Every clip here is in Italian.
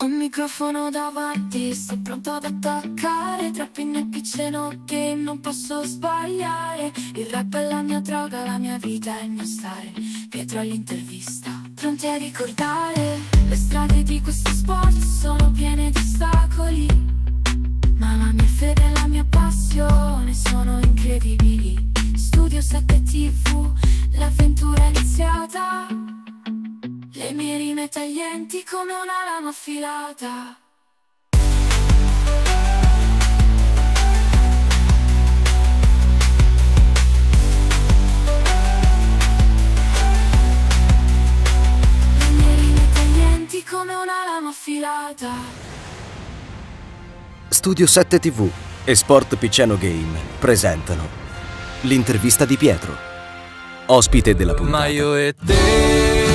Ho un microfono davanti, sto pronto ad attaccare Troppi necchi ce n'ho che non posso sbagliare Il rap è la mia droga, la mia vita è il mio stare Pietro all'intervista Pronti a ricordare Le strade di questo sport sono piene di ostacoli Ma la mia fede e la mia passione sono incredibili Studio 7 TV, l'avventura è iniziata le mie rime taglienti come una lama affilata. Le taglienti come una lama affilata. Studio 7 TV e Sport Piceno Game presentano l'intervista di Pietro, ospite della puntata. Ma io e te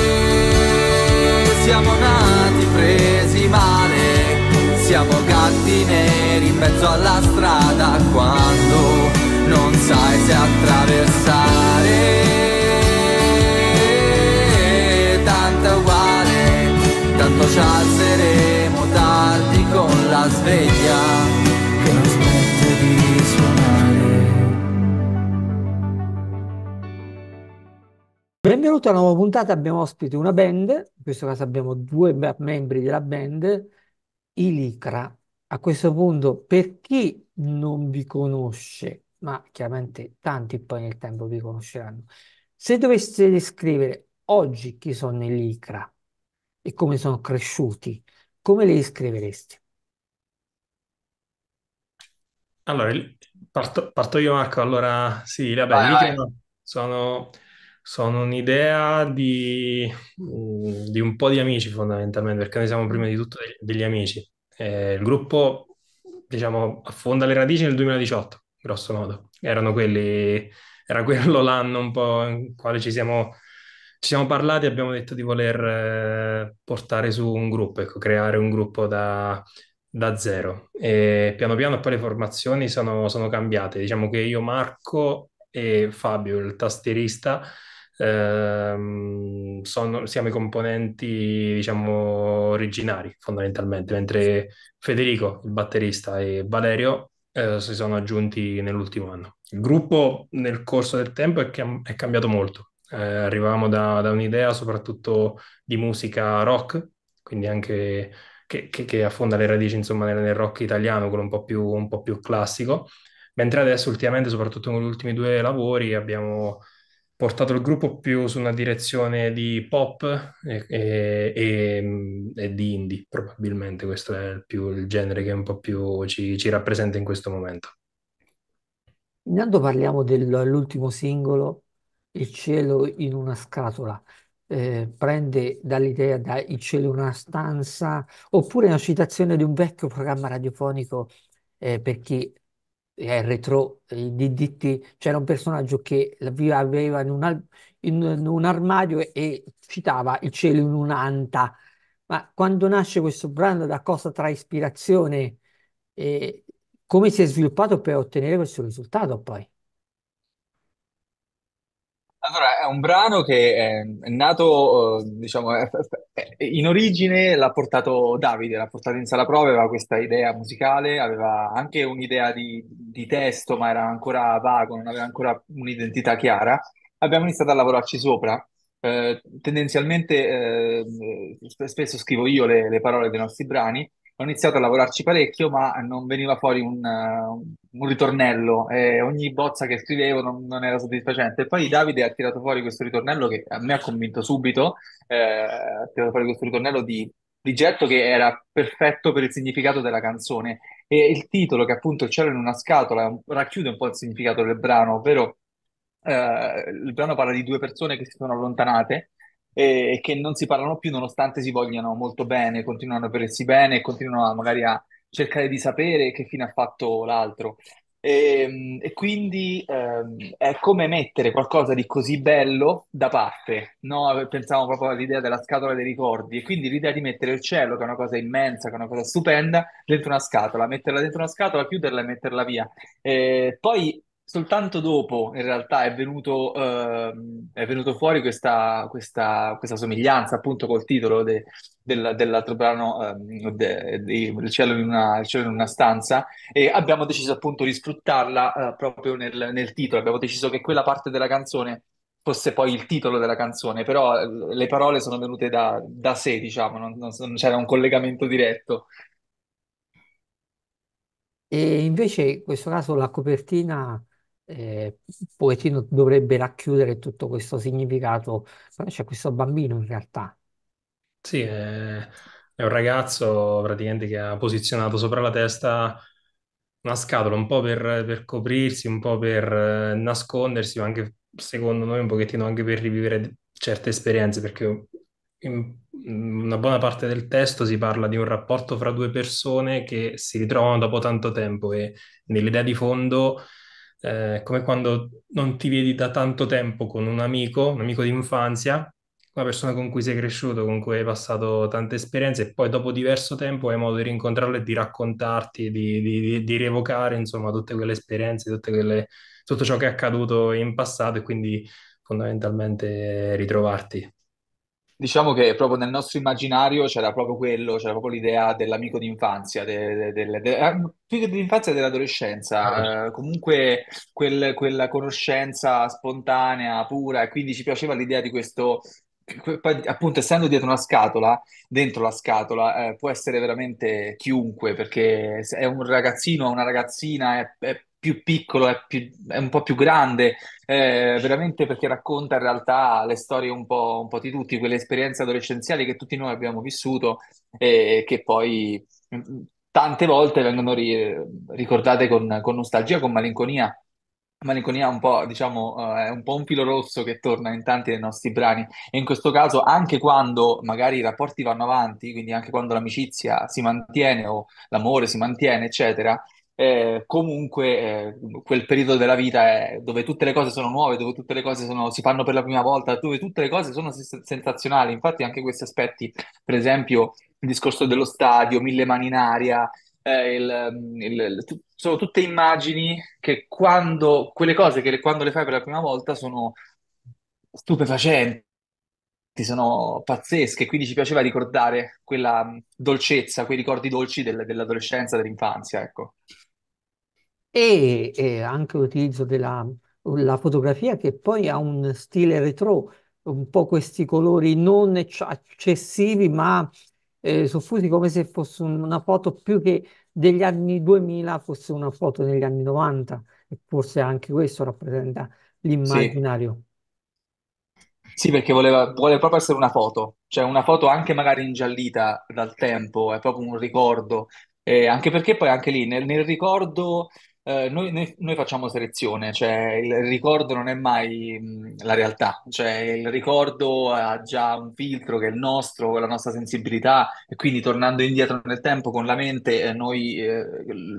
siamo nati presi male, siamo gatti neri in mezzo alla strada quando non sai se attraversare. Tanto è uguale, tanto ci alzeremo tardi con la sveglia. benvenuti a una nuova puntata. Abbiamo ospite una band, in questo caso abbiamo due membri della band, Ilicra. A questo punto, per chi non vi conosce, ma chiaramente tanti poi nel tempo vi conosceranno, se doveste descrivere oggi chi sono Ilicra e come sono cresciuti, come li descriveresti? Allora, parto, parto io, Marco. Allora, sì, vabbè, vai, vai. sono sono un'idea di, di, un po' di amici fondamentalmente, perché noi siamo prima di tutto degli, amici. Eh, il gruppo, diciamo, affonda le radici nel 2018, grosso modo. Erano quelli, era quello l'anno un po' in quale ci siamo, ci siamo parlati e abbiamo detto di voler eh, portare su un gruppo, ecco, creare un gruppo da, da zero. E piano piano poi le formazioni sono, sono cambiate. Diciamo che io, Marco e Fabio, il tastierista, Ehm, sono, siamo i componenti, diciamo, originari fondamentalmente, mentre Federico, il batterista, e Valerio eh, si sono aggiunti nell'ultimo anno. Il gruppo nel corso del tempo è, cam- è cambiato molto. Eh, arrivavamo da, da, un'idea soprattutto di musica rock, quindi anche che, che, che affonda le radici insomma, nel, nel, rock italiano, quello un po' più, un po più classico mentre adesso ultimamente, soprattutto con gli ultimi due lavori, abbiamo portato il gruppo più su una direzione di pop e, e, e, di indie, probabilmente questo è il, più, il genere che un po' più ci, ci rappresenta in questo momento. Intanto parliamo dell'ultimo singolo, Il cielo in una scatola. Eh, prende dall'idea da Il cielo in una stanza, oppure una citazione di un vecchio programma radiofonico eh, per chi retro eh, di DT, c'era un personaggio che viveva in un, in un armadio e, e citava il cielo in un'anta. Ma quando nasce questo brand, da cosa trae ispirazione e come si è sviluppato per ottenere questo risultato poi? Allora, è un brano che è nato, eh, diciamo, è eh, in origine l'ha portato Davide, l'ha portato in sala prova, aveva questa idea musicale, aveva anche un'idea di, di testo, ma era ancora vago, non aveva ancora un'identità chiara. Abbiamo iniziato a lavorarci sopra. Eh, tendenzialmente eh, spesso scrivo io le, le parole dei nostri brani ho iniziato a lavorarci parecchio, ma non veniva fuori un, uh, un ritornello. E ogni bozza che scrivevo non, non, era soddisfacente. E poi Davide ha tirato fuori questo ritornello che a me ha convinto subito, eh, ha tirato fuori questo ritornello di, di getto che era perfetto per il significato della canzone. E il titolo, che appunto c'era in una scatola, racchiude un po' il significato del brano, ovvero eh, il brano parla di due persone che si sono allontanate e, che non si parlano più nonostante si vogliano molto bene, continuano a volersi bene e continuano magari a cercare di sapere che fine ha fatto l'altro. E, ehm, e quindi eh, è come mettere qualcosa di così bello da parte, no? pensavo proprio all'idea della scatola dei ricordi e quindi l'idea di mettere il cielo, che è una cosa immensa, che è una cosa stupenda, dentro una scatola, metterla dentro una scatola, chiuderla e metterla via. E eh, poi soltanto dopo in realtà è venuto, ehm, è venuto fuori questa, questa, questa, somiglianza appunto col titolo de, del, dell'altro brano ehm, de, de, il, cielo una, il, cielo in una, stanza e abbiamo deciso appunto di sfruttarla eh, proprio nel, nel, titolo, abbiamo deciso che quella parte della canzone fosse poi il titolo della canzone, però eh, le parole sono venute da, da sé, diciamo, non, non, non c'era un collegamento diretto. E invece in questo caso la copertina eh, un pochettino dovrebbe racchiudere tutto questo significato, c'è questo bambino in realtà. Sì, è, è un ragazzo praticamente che ha posizionato sopra la testa una scatola, un po' per, per coprirsi, un po' per eh, nascondersi, ma anche secondo noi un pochettino anche per rivivere certe esperienze, perché in una buona parte del testo si parla di un rapporto fra due persone che si ritrovano dopo tanto tempo e nell'idea di fondo eh, come quando non ti vedi da tanto tempo con un amico, un amico di infanzia, una persona con cui sei cresciuto, con cui hai passato tante esperienze e poi dopo diverso tempo hai modo di rincontrarlo e di raccontarti, di, di, di rievocare insomma tutte quelle esperienze, tutte quelle, tutto ciò che è accaduto in passato e quindi fondamentalmente ritrovarti. Diciamo che proprio nel nostro immaginario c'era proprio quello, c'era proprio l'idea dell'amico d'infanzia, eh, più che dell'infanzia dell'adolescenza, ah, eh, comunque quel, quella conoscenza spontanea, pura, e quindi ci piaceva l'idea di questo, appunto, essendo dietro una scatola, dentro la scatola, eh, può essere veramente chiunque, perché è un ragazzino, o una ragazzina, è, è più piccolo, è, più, è un po' più grande, eh, veramente perché racconta in realtà le storie un po', un po', di tutti, quelle esperienze adolescenziali che tutti noi abbiamo vissuto e eh, che poi mm, mm, tante volte vengono ri- ricordate con, con nostalgia, con malinconia malinconia un po', diciamo, eh, è un po' un filo rosso che torna in tanti dei nostri brani e in questo caso anche quando magari i rapporti vanno avanti, quindi anche quando l'amicizia si mantiene o l'amore si mantiene, eccetera, eh, comunque eh, quel periodo della vita è dove tutte le cose sono nuove, dove tutte le cose sono, si fanno per la prima volta, dove tutte le cose sono sensazionali. Infatti, anche questi aspetti, per esempio, il discorso dello stadio, mille mani in aria, eh, il, mm, il, t- sono tutte immagini che quando quelle cose che quando le fai per la prima volta sono stupefacenti sono pazzesche, quindi ci piaceva ricordare quella mm, dolcezza, quei ricordi dolci del- dell'adolescenza, dell'infanzia, ecco e, e anche l'utilizzo della fotografia che poi ha un stile retro, un po' questi colori non eccessivi ma eh, soffusi come se fosse una foto più che degli anni 2000 fosse una foto degli anni 90 e forse anche questo rappresenta Sì. l'immaginario. Sì, perché voleva, vuole proprio essere una foto, cioè una foto anche magari ingiallita dal tempo, è proprio un ricordo, Eh, anche perché poi anche lì nel, nel ricordo eh, noi, noi, noi, facciamo selezione, cioè il ricordo non è mai mh, mm, la realtà, cioè il ricordo ha già un filtro che è il nostro, la nostra sensibilità e quindi tornando indietro nel tempo con la mente eh, noi eh,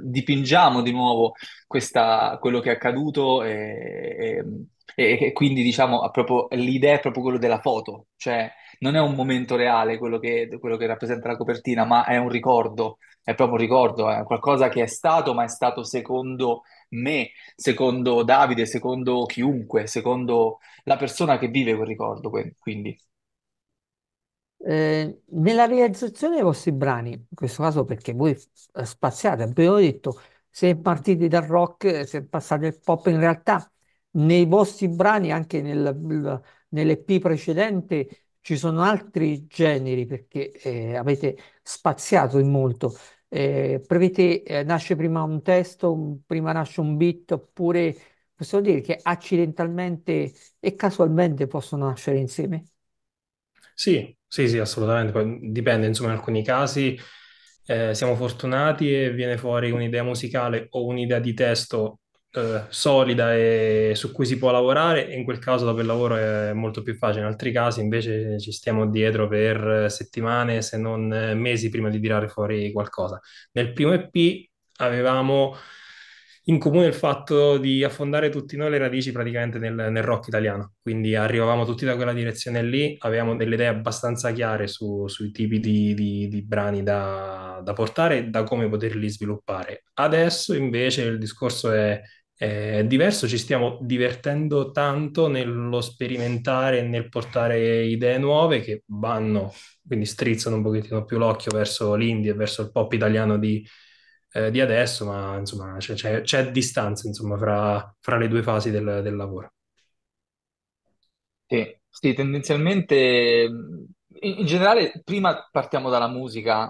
dipingiamo di nuovo questa, quello che è accaduto e, e e, e quindi diciamo, proprio, l'idea è proprio quella della foto, cioè non è un momento reale quello che, quello che rappresenta la copertina, ma è un ricordo, è proprio un ricordo, è qualcosa che è stato, ma è stato secondo me, secondo Davide, secondo chiunque, secondo la persona che vive quel ricordo, quindi. Eh, nella realizzazione dei vostri brani, in questo caso perché voi spaziate, abbiamo detto, se partiti dal rock, se passate al pop, in realtà nei vostri brani, anche nel, nell'EP precedente, ci sono altri generi perché eh, avete spaziato in molto. Eh, prevede, eh, nasce prima un testo, un, prima nasce un beat, oppure possiamo dire che accidentalmente e casualmente possono nascere insieme? Sì, sì, sì, assolutamente. Poi dipende, insomma, in alcuni casi eh, siamo fortunati e viene fuori un'idea musicale o un'idea di testo eh, solida e su cui si può lavorare e in quel caso dopo il lavoro è molto più facile, in altri casi invece ci stiamo dietro per settimane se non eh, mesi prima di tirare fuori qualcosa. Nel primo EP avevamo in comune il fatto di affondare tutti noi le radici praticamente nel, nel, rock italiano, quindi arrivavamo tutti da quella direzione lì, avevamo delle idee abbastanza chiare su, sui tipi di, di, di brani da, da, portare e da come poterli sviluppare. Adesso invece il discorso è è diverso, ci stiamo divertendo tanto nello sperimentare e nel portare idee nuove che vanno, quindi strizzano un pochettino più l'occhio verso l'India e verso il pop italiano di, eh, di adesso, ma insomma c'è, c'è, c'è distanza insomma, fra, fra, le due fasi del, del lavoro. Sì, sì, tendenzialmente in generale, prima partiamo dalla musica,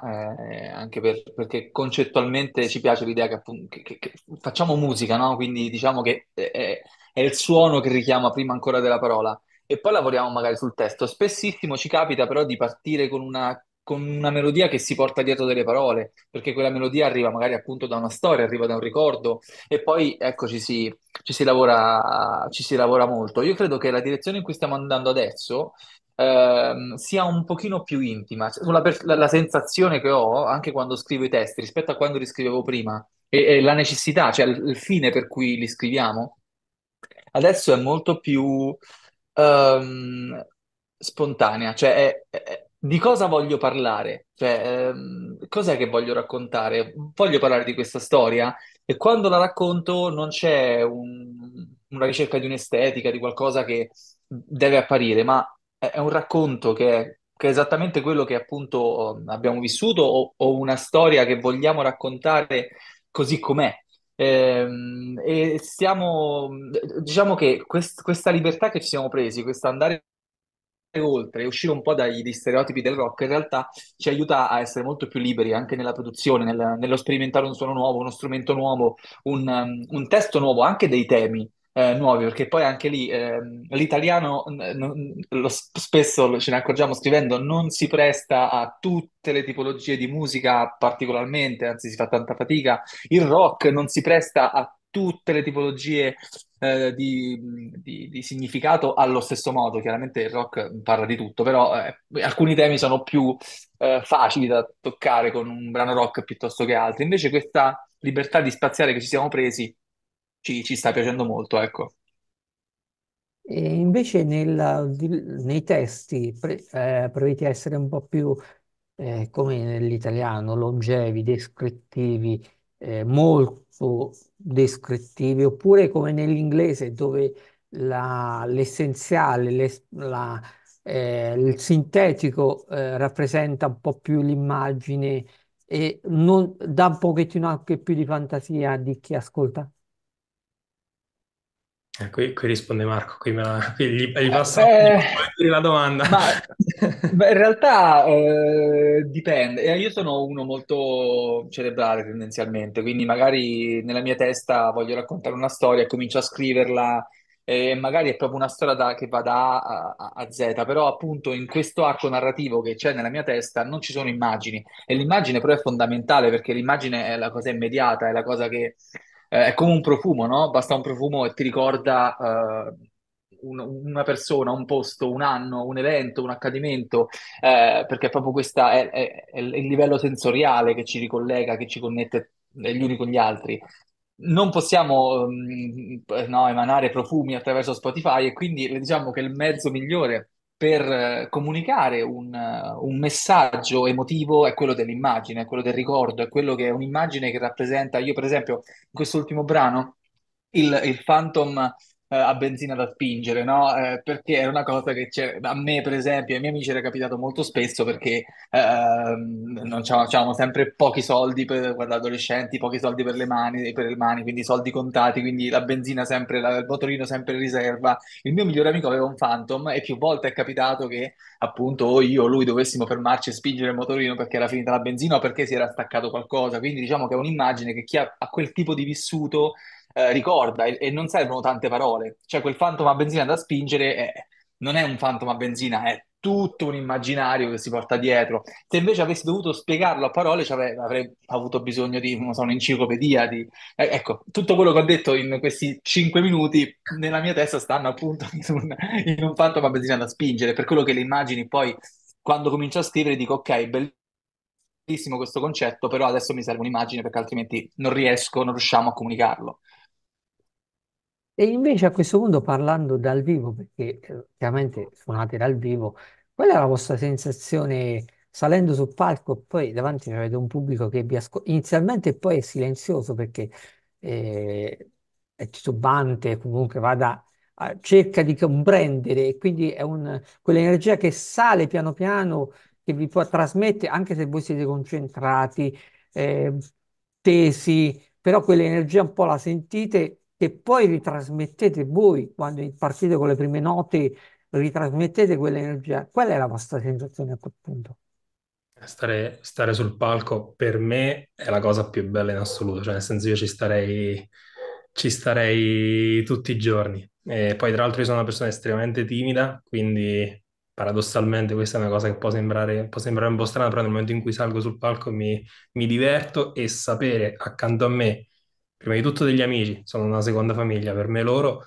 eh, anche per, perché concettualmente ci piace l'idea che, che, che facciamo musica, no? quindi diciamo che eh, è, è, il suono che richiama prima ancora della parola e poi lavoriamo magari sul testo. Spessissimo ci capita però di partire con una, con una melodia che si porta dietro delle parole, perché quella melodia arriva magari appunto da una storia, arriva da un ricordo e poi ecco ci si, ci si, lavora, ci si lavora molto. Io credo che la direzione in cui stiamo andando adesso Ehm, sia un pochino più intima. Cioè, la, la, sensazione che ho anche quando scrivo i testi rispetto a quando li scrivevo prima e, e la necessità, cioè il, il fine per cui li scriviamo, adesso è molto più ehm, spontanea, cioè è, è- di cosa voglio parlare? Cioè, ehm, cos'è che voglio raccontare? Voglio parlare di questa storia e quando la racconto non c'è un- una ricerca di un'estetica, di qualcosa che deve apparire, ma è un racconto che è, che è esattamente quello che appunto um, abbiamo vissuto o, o una storia che vogliamo raccontare così com'è. Eh, e siamo, diciamo che quest, questa libertà che ci siamo presi, questo andare oltre e uscire un po' dagli stereotipi del rock, in realtà ci aiuta a essere molto più liberi anche nella produzione, nel, nello sperimentare un suono nuovo, uno strumento nuovo, un, um, un testo nuovo, anche dei temi. Eh, nuovi, perché poi anche lì eh, l'italiano, spesso ce ne accorgiamo scrivendo, non si presta a tutte le tipologie di musica particolarmente, anzi si fa tanta fatica. Il rock non si presta a tutte le tipologie eh, di, di, di, significato allo stesso modo. Chiaramente il rock parla di tutto, però eh, alcuni temi sono più eh, facili da toccare con un brano rock piuttosto che altri. Invece questa libertà di spaziare che ci siamo presi ci, ci sta piacendo molto, ecco. E invece nel- nei testi pre- eh, prevedi essere un po' più, eh, come nell'italiano, longevi, descrittivi, eh, molto descrittivi, oppure come nell'inglese dove la- l'essenziale, l'es- la- eh, il sintetico eh, rappresenta un po' più l'immagine e non- dà un pochettino anche più di fantasia di chi ascolta? Eh, qui, qui, risponde Marco, qui, me la, qui gli, gli passa eh, eh la domanda. Ma, beh, in realtà eh, dipende, eh, io sono uno molto cerebrale tendenzialmente, quindi magari nella mia testa voglio raccontare una storia e comincio a scriverla e magari è proprio una storia da, che va da A a, a Z, però appunto in questo arco narrativo che c'è nella mia testa non ci sono immagini e l'immagine però è fondamentale perché l'immagine è la cosa immediata, è la cosa che eh, è come un profumo, no? Basta un profumo e ti ricorda eh, un, una persona, un posto, un anno, un evento, un accadimento, eh, perché proprio questo è, è, è, il livello sensoriale che ci ricollega, che ci connette gli uni con gli altri. Non possiamo um, no, emanare profumi attraverso Spotify e quindi diciamo che il mezzo migliore per eh, comunicare un, eh, un, messaggio emotivo è quello dell'immagine, è quello del ricordo, è quello che è un'immagine che rappresenta. Io, per esempio, in quest'ultimo brano, il, il Phantom eh, a benzina da spingere, no? Eh, perché era una cosa che c'è, a me, per esempio, ai miei amici era capitato molto spesso perché ehm, non avevamo sempre pochi soldi per, per adolescenti, pochi soldi per le, mani, per le mani, quindi soldi contati, quindi la benzina sempre, la, il motorino sempre in riserva. Il mio migliore amico aveva un Phantom e più volte è capitato che appunto io o lui dovessimo fermarci e spingere il motorino perché era finita la benzina o perché si era staccato qualcosa. Quindi diciamo che è un'immagine che chi ha, ha quel tipo di vissuto eh, ricorda e, e, non servono tante parole. Cioè quel fantoma benzina da spingere è, non è un fantoma benzina, è tutto un immaginario che si porta dietro. Se invece avessi dovuto spiegarlo a parole, cioè avrei, avrei, avuto bisogno di so, un'enciclopedia. Di... Eh, ecco, tutto quello che ho detto in questi cinque minuti nella mia testa stanno appunto in un, in un fantoma benzina da spingere, per quello che le immagini poi, quando comincio a scrivere, dico ok, bellissimo questo concetto, però adesso mi serve un'immagine perché altrimenti non riesco, non riusciamo a comunicarlo. E invece a questo punto parlando dal vivo, perché eh, chiaramente suonate dal vivo, qual è la vostra sensazione salendo sul palco e poi davanti avete un pubblico che vi ascolta, inizialmente poi è silenzioso perché eh, è titubante, comunque vada, a- cerca di comprendere e quindi è un, quell'energia che sale piano piano, che vi può trasmettere, anche se voi siete concentrati, eh, tesi, però quell'energia un po' la sentite che poi ritrasmettete voi quando partite con le prime note, ritrasmettete quell'energia. Qual è la vostra sensazione a quel punto? Stare, stare, sul palco per me è la cosa più bella in assoluto, cioè nel senso io ci starei, ci starei tutti i giorni. E poi tra l'altro io sono una persona estremamente timida, quindi paradossalmente questa è una cosa che può sembrare, può sembrare un po' strana, però nel momento in cui salgo sul palco mi, mi diverto e sapere accanto a me prima di tutto degli amici, sono una seconda famiglia per me loro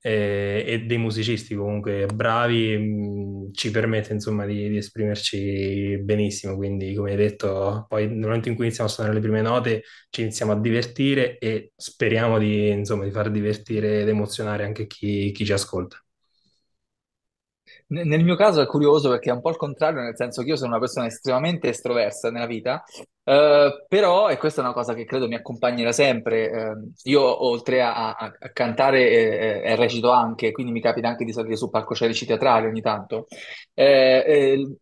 eh, e dei musicisti comunque bravi, mh, mm, ci permette insomma di, di, esprimerci benissimo, quindi come hai detto poi nel momento in cui iniziamo a suonare le prime note ci iniziamo a divertire e speriamo di, insomma, di far divertire ed emozionare anche chi, chi ci ascolta. Nel mio caso è curioso perché è un po' il contrario, nel senso che io sono una persona estremamente estroversa nella vita, eh, però, e questa è una cosa che credo mi accompagnerà sempre, ehm, io oltre a, a- a cantare eh, eh, recito anche, quindi mi capita anche di salire su palcoscenici teatrali ogni tanto. Eh,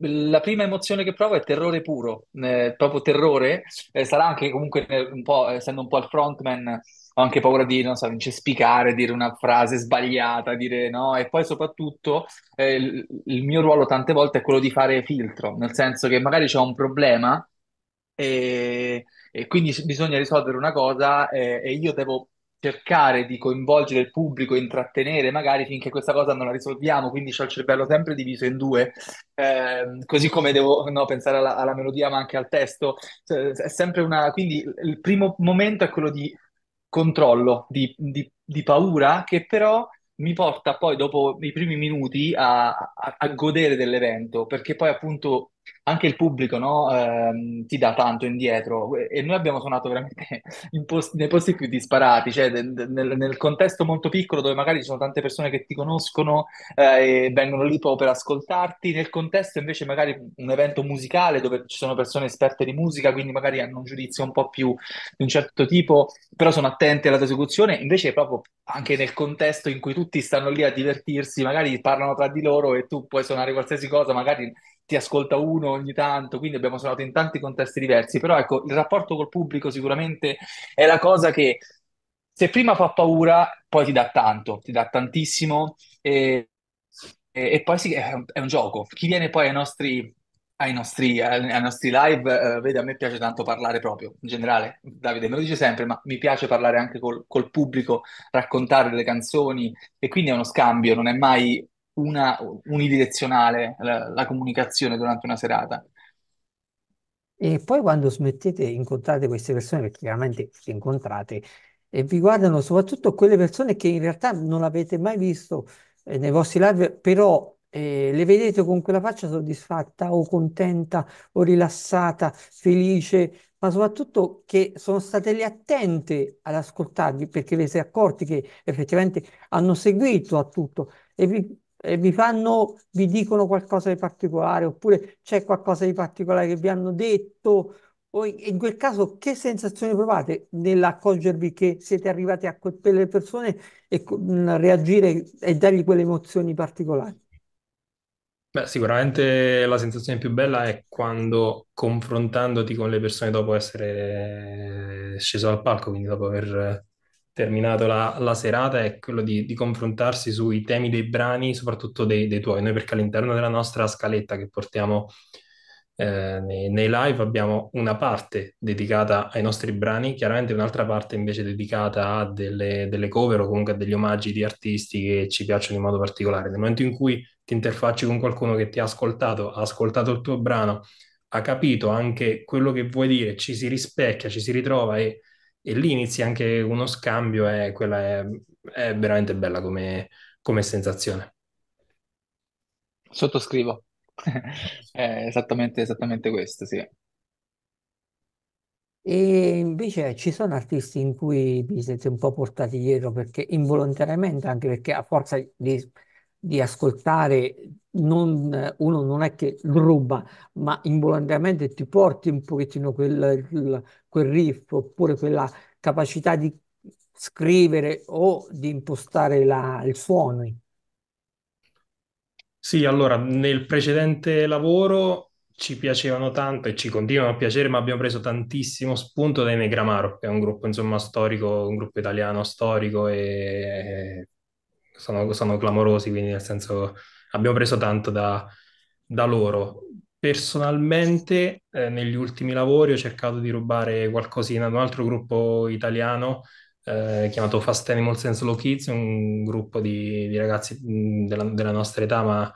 eh, la prima emozione che provo è terrore puro, eh, proprio terrore, eh, sarà anche comunque eh, un po', essendo un po' il frontman ho anche paura di, non so, incespicare, dire una frase sbagliata, dire no, e poi soprattutto eh, il, il mio ruolo tante volte è quello di fare filtro, nel senso che magari c'è un problema e, e quindi bisogna risolvere una cosa eh, e io devo cercare di coinvolgere il pubblico, intrattenere magari finché questa cosa non la risolviamo, quindi ho il cervello sempre diviso in due, eh, così come devo no, pensare alla, alla, melodia ma anche al testo, cioè, è sempre una... quindi il primo momento è quello di controllo, di, di, di paura che però mi porta poi dopo i primi minuti a, a, a godere dell'evento, perché poi appunto anche il pubblico no, ehm, ti dà tanto indietro e noi abbiamo suonato veramente post- nei posti più disparati, cioè de- de- nel-, nel, contesto molto piccolo dove magari ci sono tante persone che ti conoscono eh, e vengono lì proprio per ascoltarti, nel contesto invece magari un evento musicale dove ci sono persone esperte di musica, quindi magari hanno un giudizio un po' più di un certo tipo, però sono attenti alla tua esecuzione, invece proprio anche nel contesto in cui tutti stanno lì a divertirsi, magari parlano tra di loro e tu puoi suonare qualsiasi cosa, magari ti ascolta uno ogni tanto, quindi abbiamo suonato in tanti contesti diversi, però ecco, il rapporto col pubblico sicuramente è la cosa che se prima fa paura, poi ti dà tanto, ti dà tantissimo e, e, e poi sì, è un, è un gioco. Chi viene poi ai nostri ai nostri, eh, ai nostri, live, eh, vede, a me piace tanto parlare proprio, in generale, Davide me lo dice sempre, ma mi piace parlare anche col, col pubblico, raccontare le canzoni e quindi è uno scambio, non è mai una, unidirezionale la, la comunicazione durante una serata. E poi quando smettete, incontrate queste persone, perché chiaramente le incontrate, e vi guardano soprattutto quelle persone che in realtà non avete mai visto eh, nei vostri live, però eh, le vedete con quella faccia soddisfatta o contenta o rilassata, felice, ma soprattutto che sono state lì attente ad ascoltarvi perché vi siete accorti che effettivamente hanno seguito a tutto e vi eh, vi fanno, vi dicono qualcosa di particolare oppure c'è qualcosa di particolare che vi hanno detto? O in quel caso, che sensazione provate nell'accorgervi che siete arrivati a quelle persone e mh, reagire e dargli quelle emozioni particolari? Beh, sicuramente la sensazione più bella è quando confrontandoti con le persone dopo essere sceso al palco, quindi dopo aver terminato la, la, serata è quello di, di, confrontarsi sui temi dei brani, soprattutto dei, dei, tuoi. Noi perché all'interno della nostra scaletta che portiamo eh, nei, nei, live abbiamo una parte dedicata ai nostri brani, chiaramente un'altra parte invece dedicata a delle, delle cover o comunque a degli omaggi di artisti che ci piacciono in modo particolare. Nel momento in cui ti interfacci con qualcuno che ti ha ascoltato, ha ascoltato il tuo brano, ha capito anche quello che vuoi dire, ci si rispecchia, ci si ritrova e e lì inizia anche uno scambio e quella è, è veramente bella come, come sensazione. Sottoscrivo. esattamente, esattamente questo, sì. E invece ci sono artisti in cui vi siete un po' portati dietro perché involontariamente, anche perché a forza di, di ascoltare non, uno non è che ruba, ma involontariamente ti porti un pochettino quel, quel riff oppure quella capacità di scrivere o di impostare la, il suono. Sì, allora, nel precedente lavoro ci piacevano tanto e ci continuano a piacere, ma abbiamo preso tantissimo spunto dai Negramaro, che è un gruppo, insomma, storico, un gruppo italiano storico e sono, sono clamorosi, quindi nel senso abbiamo preso tanto da, da loro. Personalmente, eh, negli ultimi lavori ho cercato di rubare qualcosina ad un altro gruppo italiano eh, chiamato Fast Animal Sense Low Kids, un gruppo di, di ragazzi mm, della, della, nostra età, ma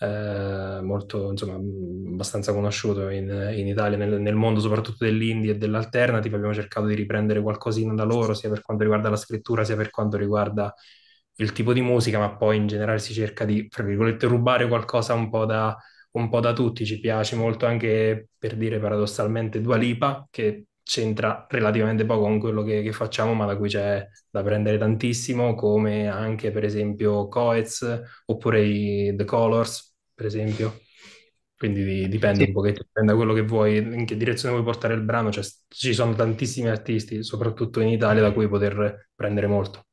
eh, molto, insomma, mm, abbastanza conosciuto in, in Italia, nel, nel, mondo soprattutto dell'indie e dell'alternative. Abbiamo cercato di riprendere qualcosina da loro, sia per quanto riguarda la scrittura, sia per quanto riguarda il tipo di musica, ma poi in generale si cerca di, fra virgolette, rubare qualcosa un po' da, un po da tutti. Ci piace molto anche, per dire paradossalmente, Dualipa, che c'entra relativamente poco con quello che, che, facciamo, ma da cui c'è da prendere tantissimo, come anche per esempio Coez oppure i The Colors, per esempio. Quindi dipende sì. un pochettino, da quello che vuoi, in che direzione vuoi portare il brano. Cioè, ci sono tantissimi artisti, soprattutto in Italia, da cui poter prendere molto.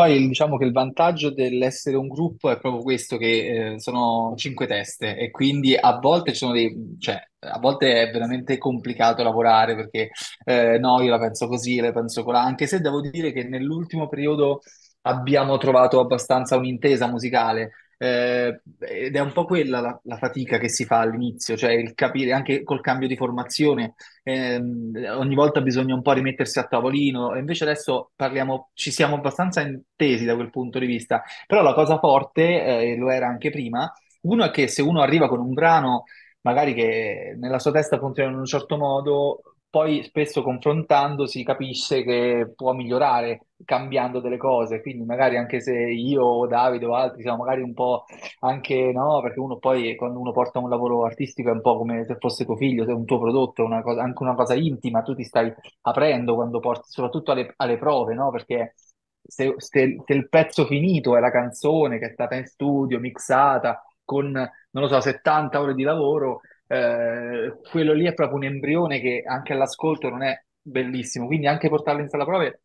Poi diciamo che il vantaggio dell'essere un gruppo è proprio questo, che eh, sono cinque teste e quindi a volte ci sono dei, cioè, a volte è veramente complicato lavorare perché eh, no, io la penso così, la penso così, anche se devo dire che nell'ultimo periodo abbiamo trovato abbastanza un'intesa musicale eh, ed è un po' quella la, la, fatica che si fa all'inizio, cioè il capire anche col cambio di formazione, ehm, ogni volta bisogna un po' rimettersi a tavolino, e invece adesso parliamo, ci siamo abbastanza intesi da quel punto di vista, però la cosa forte, eh, e lo era anche prima, uno è che se uno arriva con un brano magari che nella sua testa funziona in un certo modo, poi spesso confrontandosi capisce che può migliorare cambiando delle cose, quindi magari anche se io o Davide o altri siamo magari un po' anche no, perché uno poi quando uno porta un lavoro artistico è un po' come se fosse tuo figlio, se è un tuo prodotto, una cosa, anche una cosa intima, tu ti stai aprendo quando porti, soprattutto alle, alle prove, no? Perché se, se, se il pezzo finito è la canzone che è stata in studio, mixata, con, non lo so, 70 ore di lavoro, eh, quello lì è proprio un embrione che anche all'ascolto non è bellissimo, quindi anche portarlo in sala prove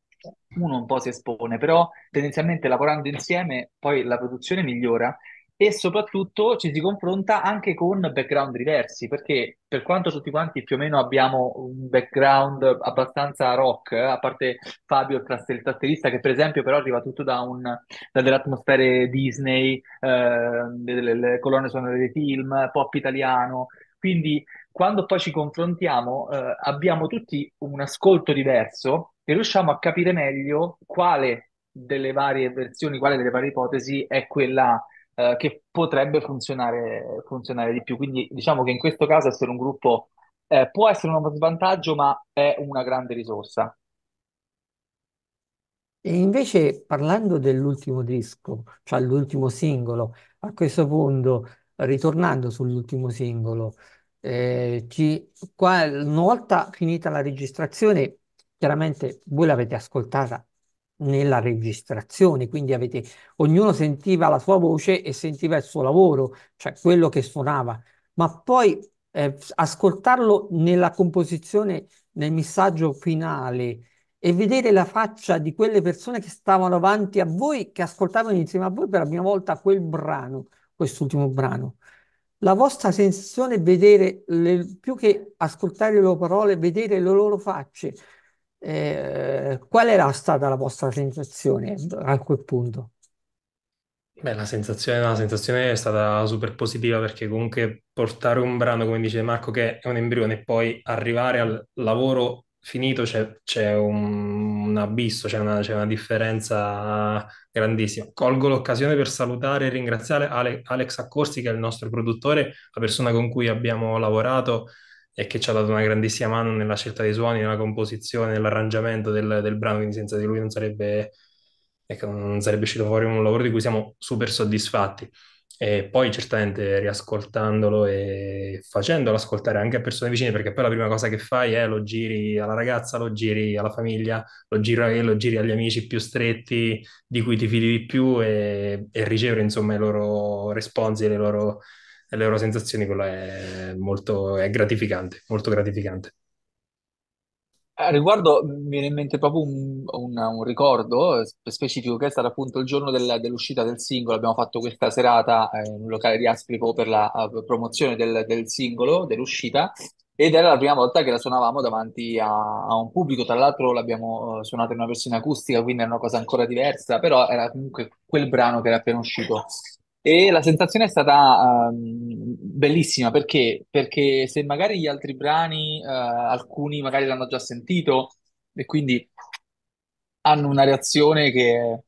uno un po' si espone, però tendenzialmente lavorando insieme poi la produzione migliora e soprattutto ci si confronta anche con background diversi, perché per quanto tutti quanti più o meno abbiamo un background abbastanza rock, eh, a parte Fabio il tastierista che per esempio però arriva tutto da, un, da delle atmosfere Disney, eh, delle, delle colonne sonore dei film, pop italiano, quindi quando poi ci confrontiamo eh, abbiamo tutti un ascolto diverso e riusciamo a capire meglio quale delle varie versioni, quale delle varie ipotesi è quella eh, che potrebbe funzionare, funzionare di più. Quindi diciamo che in questo caso essere un gruppo eh, può essere uno svantaggio, ma è una grande risorsa. E invece parlando dell'ultimo disco, cioè l'ultimo singolo, a questo punto, ritornando sull'ultimo singolo, eh, ci, qua, una volta finita la registrazione, chiaramente voi l'avete ascoltata nella registrazione, quindi avete, ognuno sentiva la sua voce e sentiva il suo lavoro, cioè quello che suonava, ma poi eh, ascoltarlo nella composizione, nel messaggio finale e vedere la faccia di quelle persone che stavano davanti a voi, che ascoltavano insieme a voi per la prima volta quel brano, quest'ultimo brano la vostra sensazione è vedere, le, più che ascoltare le loro parole, vedere le loro facce. Eh, qual era stata la vostra sensazione a quel punto? Beh, la sensazione, la sensazione, è stata super positiva perché comunque portare un brano, come dice Marco, che è un embrione e poi arrivare al lavoro finito c'è, c'è un abisso, c'è una, c'è una differenza grandissima. Colgo l'occasione per salutare e ringraziare Ale, Alex Accorsi, che è il nostro produttore, la persona con cui abbiamo lavorato e che ci ha dato una grandissima mano nella scelta dei suoni, nella composizione, nell'arrangiamento del, del brano, quindi senza di lui non sarebbe, ecco, non sarebbe uscito fuori un lavoro di cui siamo super soddisfatti. E poi certamente riascoltandolo e facendolo ascoltare anche a persone vicine, perché poi la prima cosa che fai è lo giri alla ragazza, lo giri alla famiglia, lo giri, lo giri agli amici più stretti di cui ti fidi di più e, e ricevere insomma i loro responsi e le loro, le loro sensazioni, quello è molto è gratificante, molto gratificante riguardo mi viene in mente proprio un, un- un ricordo eh, specifico che è stato appunto il giorno del- dell'uscita del singolo. Abbiamo fatto questa serata eh, in un locale di Asprico per la eh, promozione del, del singolo, dell'uscita, ed era la prima volta che la suonavamo davanti a, a un pubblico. Tra l'altro l'abbiamo eh, suonata in una versione acustica, quindi è una cosa ancora diversa, però era comunque quel brano che era appena uscito. E la sensazione è stata ehm, bellissima perché? Perché se magari gli altri brani, eh, alcuni magari l'hanno già sentito e quindi hanno una reazione che,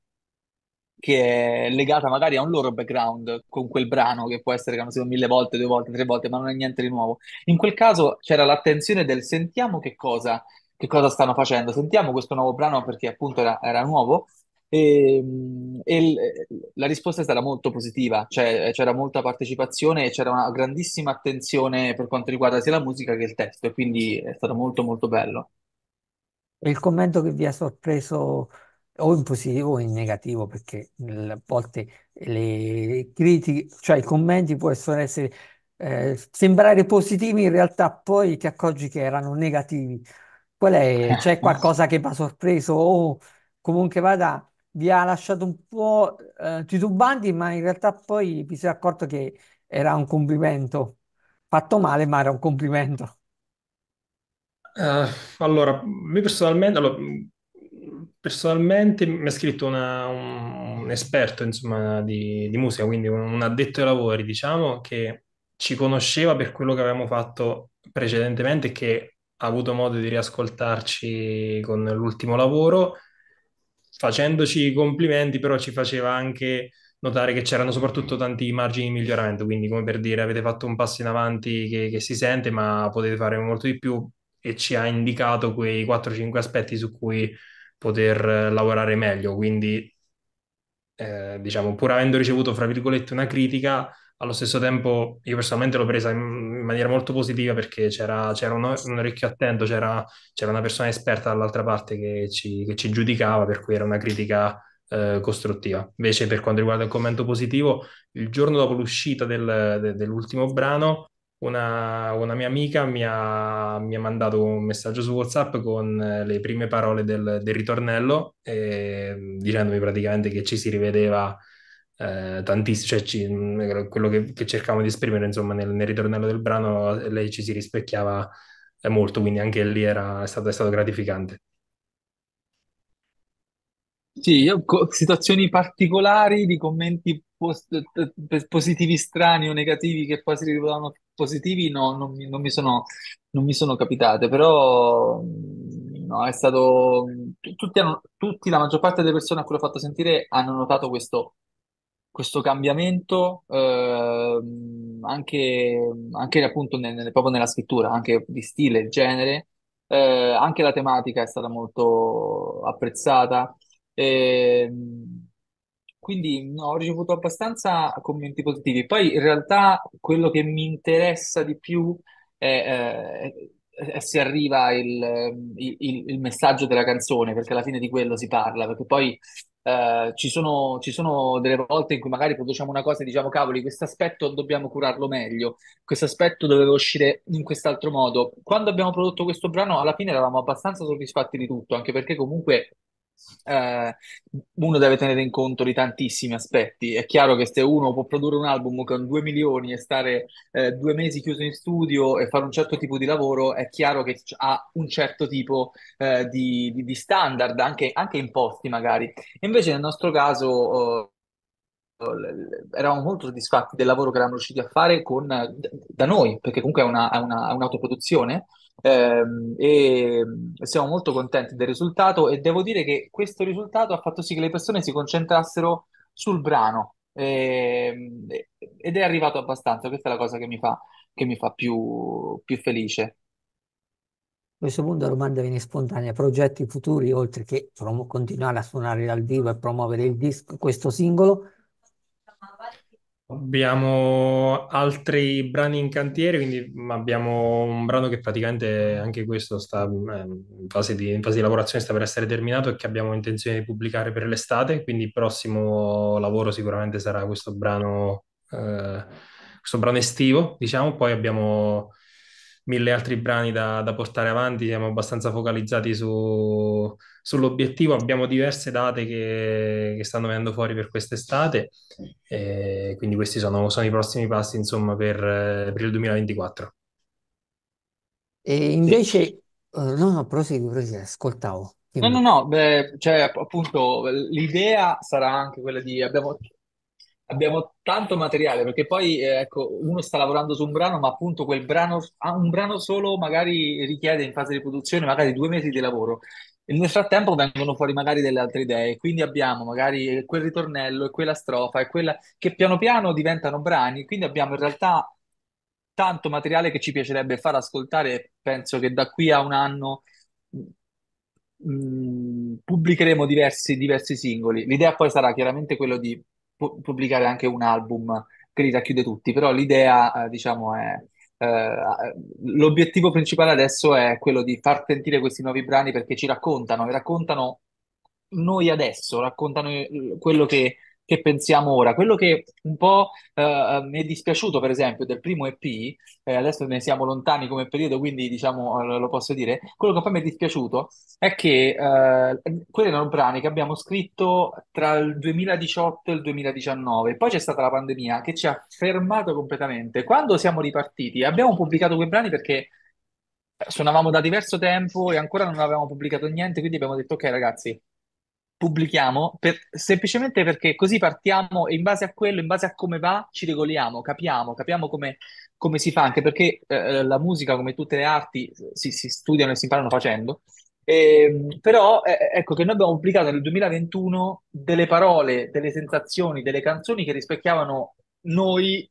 che è legata magari a un loro background con quel brano che può essere che hanno sentito mille volte, due volte, tre volte, ma non è niente di nuovo. In quel caso c'era l'attenzione del sentiamo che cosa, che cosa stanno facendo, sentiamo questo nuovo brano perché appunto era, era nuovo Ehm, e, e la risposta è stata molto positiva, cioè eh, c'era molta partecipazione e c'era una grandissima attenzione per quanto riguarda sia la musica che il testo, e quindi è stato molto molto bello. E il commento che vi ha sorpreso o in positivo o in negativo, perché a volte le critiche, cioè i commenti possono essere, eh, sembrare positivi, in realtà poi ti accorgi che erano negativi. Qual è? C'è qualcosa che vi ha sorpreso o comunque vada, vi ha lasciato un po' eh, titubanti, ma in realtà poi vi siete accorto che era un complimento fatto male, ma era un complimento. Eh, allora, mi personalmente, allora, personalmente mi ha scritto una, un, un, esperto, insomma, di, di, musica, quindi un, addetto ai lavori, diciamo, che ci conosceva per quello che avevamo fatto precedentemente e che ha avuto modo di riascoltarci con l'ultimo lavoro facendoci i complimenti, però ci faceva anche notare che c'erano soprattutto tanti margini di miglioramento, quindi come per dire avete fatto un passo in avanti che, che si sente, ma potete fare molto di più e ci ha indicato quei 4-5 aspetti su cui poter eh, lavorare meglio, quindi eh, diciamo pur avendo ricevuto fra virgolette una critica, allo stesso tempo io personalmente l'ho presa in, maniera molto positiva perché c'era, c'era un, un, orecchio attento, c'era, c'era, una persona esperta dall'altra parte che ci, che ci giudicava, per cui era una critica eh, costruttiva. Invece per quanto riguarda il commento positivo, il giorno dopo l'uscita del, de, dell'ultimo brano, una, una mia amica mi ha, mi ha, mandato un messaggio su WhatsApp con eh, le prime parole del, del ritornello, eh, dicendomi praticamente che ci si rivedeva eh, tantissimo, cioè ci, mm, quello che, che cercavamo di esprimere insomma nel, nel, ritornello del brano lei ci si rispecchiava eh, molto, quindi anche lì era, è, stato, è stato gratificante. Sì, io co- situazioni particolari di commenti post- positivi strani o negativi che poi si rivelano positivi no, non, mi, non, mi sono, non mi sono capitate, però mm, no, è stato... Mm, tutti, hanno, tutti, la maggior parte delle persone a cui l'ho fatto sentire hanno notato questo questo cambiamento eh, anche, anche, appunto nel, proprio nella scrittura, anche di stile, genere, eh, anche la tematica è stata molto apprezzata. E, ehm, quindi no, ho ricevuto abbastanza commenti positivi. Poi in realtà quello che mi interessa di più è, eh, se arriva il, il, il messaggio della canzone, perché alla fine di quello si parla, perché poi eh, ci, sono, ci, sono, delle volte in cui magari produciamo una cosa e diciamo cavoli, questo aspetto dobbiamo curarlo meglio, questo aspetto doveva uscire in quest'altro modo. Quando abbiamo prodotto questo brano, alla fine eravamo abbastanza soddisfatti di tutto, anche perché comunque eh, uno deve tenere in conto di tantissimi aspetti. È chiaro che se uno può produrre un album con 2 milioni e stare eh, due mesi chiuso in studio e fare un certo tipo di lavoro, è chiaro che ha un certo tipo eh, di, di, di, standard, anche, anche imposti magari. Invece nel nostro caso oh, eravamo molto soddisfatti del lavoro che eravamo riusciti a fare con, da noi, perché comunque è, una, è, una, è un'autoproduzione, ehm, e siamo molto contenti del risultato e devo dire che questo risultato ha fatto sì che le persone si concentrassero sul brano ehm, ed è arrivato abbastanza, questa è la cosa che mi fa, che mi fa più, più felice. A questo punto la domanda viene spontanea, progetti futuri oltre che continuare a suonare dal vivo e promuovere il disco, questo singolo, Abbiamo altri brani in cantiere, quindi abbiamo un brano che praticamente anche questo sta ehm, in fase, di, in fase di lavorazione, sta per essere terminato e che abbiamo intenzione di pubblicare per l'estate, quindi il prossimo lavoro sicuramente sarà questo brano, eh, questo brano estivo, diciamo, poi abbiamo mille altri brani da, da portare avanti, siamo abbastanza focalizzati su, sull'obiettivo, abbiamo diverse date che, che, stanno venendo fuori per quest'estate, eh, quindi questi sono, sono, i prossimi passi insomma, per, per il 2024. E invece, sì. Eh, no, no, prosegui, prosegui, ascoltavo. No, no, no, beh, cioè, appunto l'idea sarà anche quella di, abbiamo Abbiamo tanto materiale perché poi eh, ecco, uno sta lavorando su un brano, ma appunto quel brano, ah, un brano solo magari richiede in fase di produzione magari due mesi di lavoro. E nel frattempo vengono fuori magari delle altre idee, quindi abbiamo magari eh, quel ritornello e quella strofa e quella che piano piano diventano brani, quindi abbiamo in realtà tanto materiale che ci piacerebbe far ascoltare penso che da qui a un anno mh, mm, mm, pubblicheremo diversi, diversi singoli. L'idea poi sarà chiaramente quella di pubblicare anche un album che li racchiude tutti, però l'idea, eh, diciamo, è... Eh, eh, l'obiettivo principale adesso è quello di far sentire questi nuovi brani perché ci raccontano, e raccontano noi adesso, raccontano eh, quello che che pensiamo ora. Quello che un po' eh, eh mi è dispiaciuto, per esempio, del primo EP, eh, adesso ne siamo lontani come periodo, quindi diciamo eh, lo posso dire, quello che un po' mi è dispiaciuto è che eh, quelli erano brani che abbiamo scritto tra il 2018 e il 2019, poi c'è stata la pandemia che ci ha fermato completamente. Quando siamo ripartiti abbiamo pubblicato quei brani perché suonavamo da diverso tempo e ancora non avevamo pubblicato niente, quindi abbiamo detto ok ragazzi, pubblichiamo per- semplicemente perché così partiamo e in base a quello, in base a come va, ci regoliamo, capiamo, capiamo come, come si fa, anche perché eh, la musica, come tutte le arti, si, si studiano e si imparano facendo. Ehm, però eh, ecco che noi abbiamo pubblicato nel 2021 delle parole, delle sensazioni, delle canzoni che rispecchiavano noi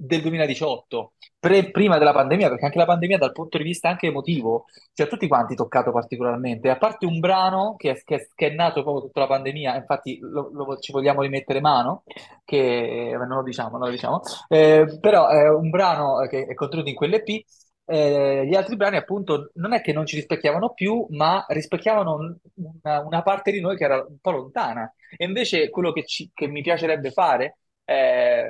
del 2018, pre- prima della pandemia, perché anche la pandemia dal punto di vista anche emotivo, cioè a tutti quanti toccato particolarmente, a parte un brano che è, che è, che è nato proprio tutta la pandemia, infatti lo, lo, ci vogliamo rimettere mano, che eh, non lo diciamo, non lo diciamo. Eh, però è un brano che è contenuto in quell'EP, eh, gli altri brani appunto non è che non ci rispecchiavano più, ma rispecchiavano una, una, parte di noi che era un po' lontana. E invece quello che, ci, che mi piacerebbe fare... Eh,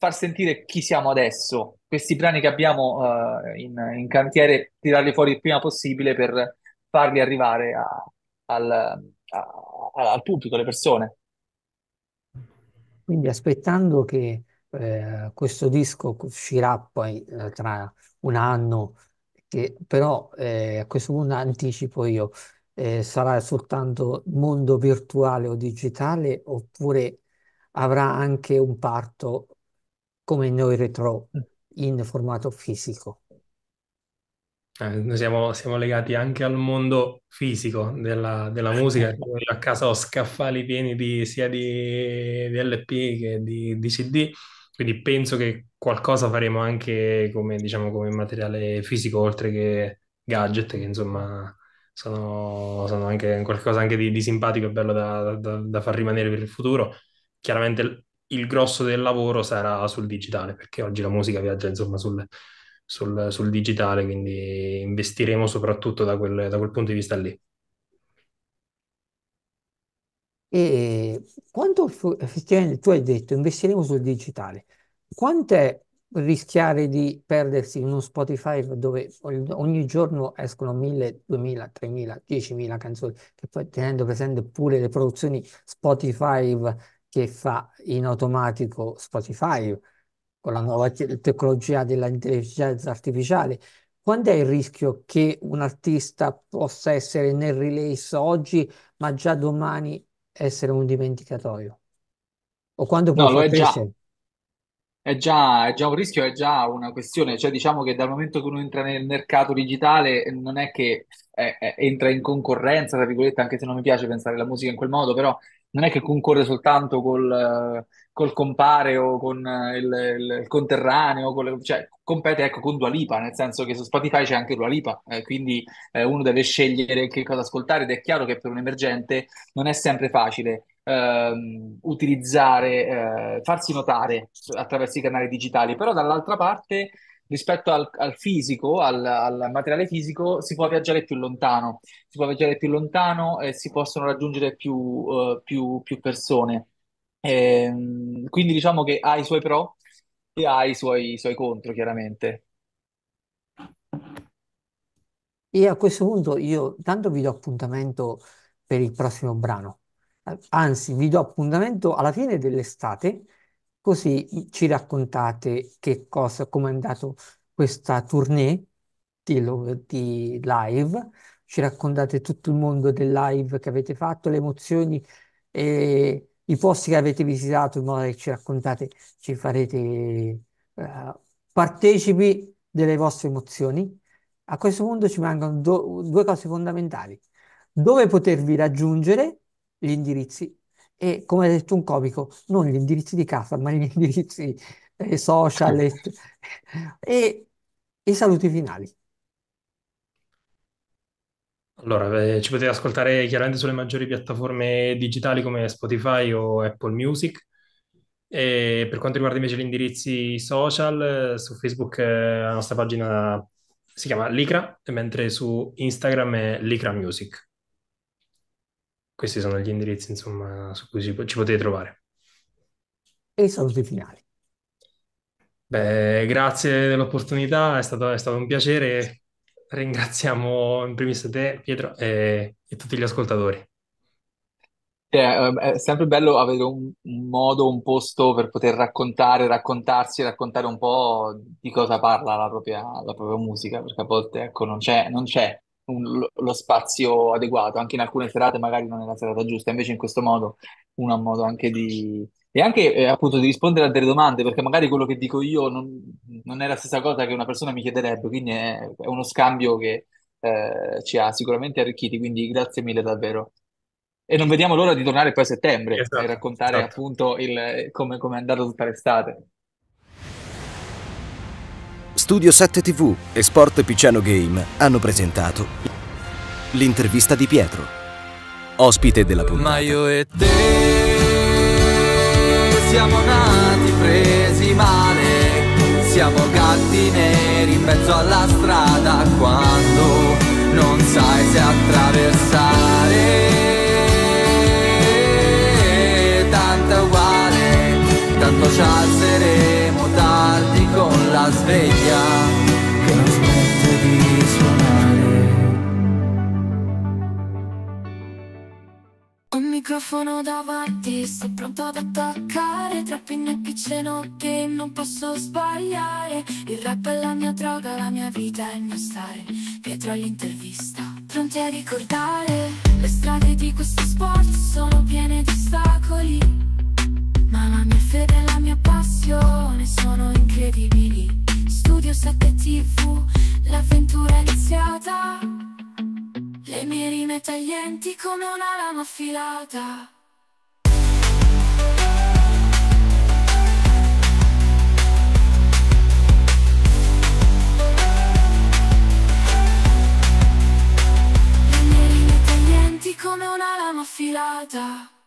far sentire chi siamo adesso, questi brani che abbiamo uh, in, in, cantiere, tirarli fuori il prima possibile per farli arrivare a, al, a, al, pubblico, alle persone. Quindi aspettando che eh, questo disco uscirà poi eh, tra un anno, che però eh, a questo punto anticipo io, eh, sarà soltanto mondo virtuale o digitale oppure avrà anche un parto come noi retro in formato fisico. Eh, noi siamo, siamo, legati anche al mondo fisico della, della musica. Io a casa ho scaffali pieni di, sia di, di LP che di, di, CD, quindi penso che qualcosa faremo anche come, diciamo, come materiale fisico, oltre che gadget, che insomma sono, sono anche qualcosa anche di, simpatico e bello da, da, da far rimanere per il futuro. Chiaramente il grosso del lavoro sarà sul digitale, perché oggi la musica viaggia insomma sul, sul, sul digitale, quindi investiremo soprattutto da quel, da quel punto di vista lì. E quanto effettivamente tu hai detto investiremo sul digitale, quanto è rischiare di perdersi in uno Spotify dove ogni giorno escono 1000, 2000, 3000, 10.000 canzoni, che poi tenendo presente pure le produzioni Spotify che fa in automatico Spotify con la nuova te- tecnologia dell'intelligenza artificiale. Quando è il rischio che un artista possa essere nel release oggi, ma già domani essere un dimenticatoio? O quando può No, lo è già. crescere? È già, è già un rischio, è già una questione, cioè diciamo che dal momento che uno entra nel mercato digitale non è che eh, eh, entra in concorrenza, tra virgolette, anche se non mi piace pensare alla musica in quel modo, però non è che concorre soltanto col, col compare o con eh, il, il, il conterraneo, con le, cioè compete ecco, con Dualipa, nel senso che su Spotify c'è anche Dualipa, eh, quindi eh, uno deve scegliere che cosa ascoltare ed è chiaro che per un emergente non è sempre facile ehm, utilizzare, eh, farsi notare attraverso i canali digitali, però dall'altra parte rispetto al, al fisico, al, al, materiale fisico, si può viaggiare più lontano, si può viaggiare più lontano e si possono raggiungere più, uh, più, più persone. E, ehm, quindi diciamo che ha i suoi pro e ha i suoi, i suoi contro, chiaramente. E a questo punto io tanto vi do appuntamento per il prossimo brano, eh, anzi vi do appuntamento alla fine dell'estate Così ci raccontate che cosa, come è andato questa tournée di, di live, ci raccontate tutto il mondo del live che avete fatto, le emozioni e i posti che avete visitato, in modo che ci raccontate, ci farete eh, partecipi delle vostre emozioni. A questo punto ci mancano due cose fondamentali. Dove potervi raggiungere gli indirizzi e come ha detto un comico, non gli indirizzi di casa, ma gli indirizzi eh, social e, e i saluti finali. Allora, eh, ci potete ascoltare chiaramente sulle maggiori piattaforme digitali come Spotify o Apple Music. E per quanto riguarda invece gli indirizzi social, eh, su Facebook eh, la nostra pagina si chiama Licra, mentre su Instagram è Licra Music questi sono gli indirizzi insomma, su cui ci, ci potete trovare. E i saluti finali. Beh, grazie dell'opportunità, è stato, è stato, un piacere. Ringraziamo in primis te, Pietro, e, e tutti gli ascoltatori. Yeah, cioè, è sempre bello avere un, un, modo, un posto per poter raccontare, raccontarsi, raccontare un po' di cosa parla la propria, la propria musica, perché a volte ecco, non c'è, non c'è un, lo spazio adeguato, anche in alcune serate magari non è la serata giusta, invece in questo modo uno ha modo anche di, e anche eh, appunto di rispondere a delle domande, perché magari quello che dico io non, non è la stessa cosa che una persona mi chiederebbe, quindi è, è uno scambio che eh, ci ha sicuramente arricchiti, quindi grazie mille davvero. E non vediamo l'ora di tornare poi a settembre esatto, raccontare esatto. appunto il, come, come è andata tutta l'estate. Studio 7 TV e Sport Picciano Game hanno presentato l'intervista di Pietro, ospite della puntata. Ma io e te siamo nati presi male, siamo gatti neri in mezzo alla strada quando non sai se attraversare. Tanto uguale, tanto ci il sveglia che non smette di suonare. Ho un microfono davanti, sto pronto ad attaccare. Tra pinne che c'è notte, non posso sbagliare. Il rap è la mia droga, la mia vita è il mio stare. Pietro all'intervista, pronti a ricordare. Le strade di questo sport sono piene di ostacoli. Ma la mia fede e la mia passione sono incredibili Studio 7 TV, l'avventura è iniziata Le mie rime taglienti come una lama affilata come una lama affilata